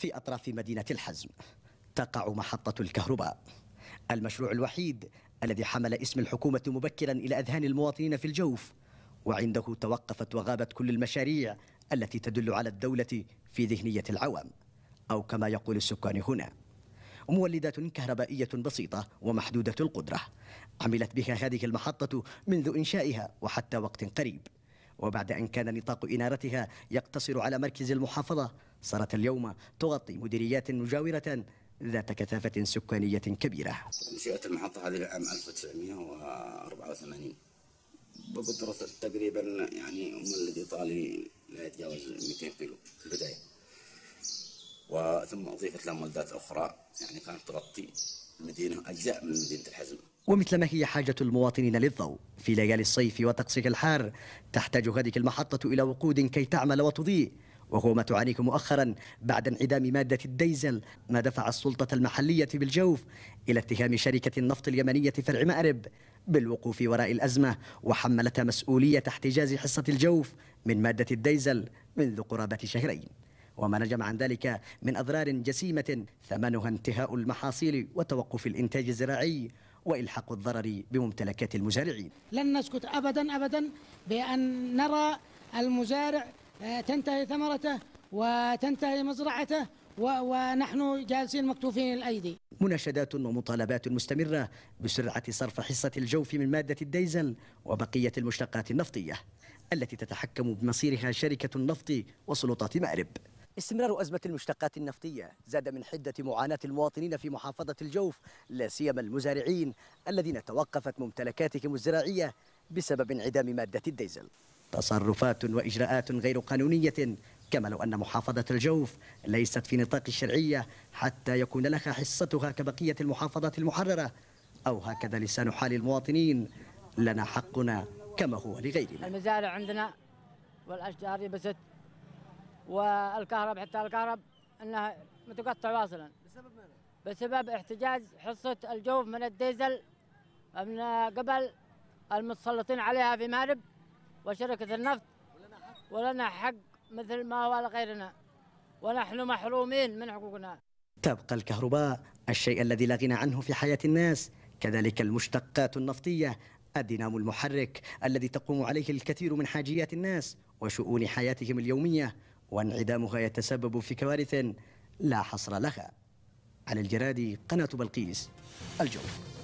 في أطراف مدينة الحزم تقع محطة الكهرباء المشروع الوحيد الذي حمل اسم الحكومة مبكرا إلى أذهان المواطنين في الجوف وعنده توقفت وغابت كل المشاريع التي تدل على الدولة في ذهنية العوام أو كما يقول السكان هنا مولدات كهربائية بسيطة ومحدودة القدرة عملت بها هذه المحطة منذ إنشائها وحتى وقت قريب وبعد أن كان نطاق إنارتها يقتصر على مركز المحافظة صارت اليوم تغطي مديريات مجاورة ذات كثافة سكانية كبيرة انشئت المحطة هذه العام 1984 بقدرة تقريبا يعني مولد إيطالي لا يتجاوز 200 كيلو في البداية وثم أضيفت لها مولدات أخرى يعني كانت تغطي المدينة أجزاء من مدينة الحزم ومثل ما هي حاجة المواطنين للضوء في ليالي الصيف وتقصيك الحار تحتاج هذه المحطة إلى وقود كي تعمل وتضيء وهو ما تعانيك مؤخرا بعد انعدام مادة الديزل ما دفع السلطة المحلية بالجوف إلى اتهام شركة النفط اليمنية فرع مأرب بالوقوف وراء الأزمة وحملتها مسؤولية احتجاز حصة الجوف من مادة الديزل منذ قرابة شهرين وما نجم عن ذلك من أضرار جسيمة ثمنها انتهاء المحاصيل وتوقف الإنتاج الزراعي وإلحاق الضرر بممتلكات المزارعين لن نسكت أبدا أبدا بأن نرى المزارع آه، تنتهي ثمرته وتنتهي مزرعته ونحن جالسين مكتوفين الأيدي مناشدات ومطالبات مستمرة بسرعة صرف حصة الجوف من مادة الديزل وبقية المشتقات النفطية التي تتحكم بمصيرها شركة النفط وسلطات مأرب استمرار أزمة المشتقات النفطية زاد من حدة معاناة المواطنين في محافظة الجوف لا سيما المزارعين الذين توقفت ممتلكاتهم الزراعية بسبب انعدام مادة الديزل تصرفات وإجراءات غير قانونية كما لو أن محافظة الجوف ليست في نطاق الشرعية حتى يكون لها حصتها كبقية المحافظات المحررة أو هكذا لسان حال المواطنين لنا حقنا كما هو لغيرنا المزارع عندنا والأشجار يبست والكهرب حتى الكهرب انها متقطع واصلا بسبب ماذا؟ بسبب احتجاز حصه الجوف من الديزل من قبل المتسلطين عليها في مارب وشركه النفط ولنا حق ولنا حق مثل ما هو لغيرنا ونحن محرومين من حقوقنا تبقى الكهرباء الشيء الذي لا غنى عنه في حياه الناس كذلك المشتقات النفطيه الدينامو المحرك الذي تقوم عليه الكثير من حاجيات الناس وشؤون حياتهم اليوميه وانعدامها يتسبب في كوارث لا حصر لها على الجرادي قناة بلقيس الجوف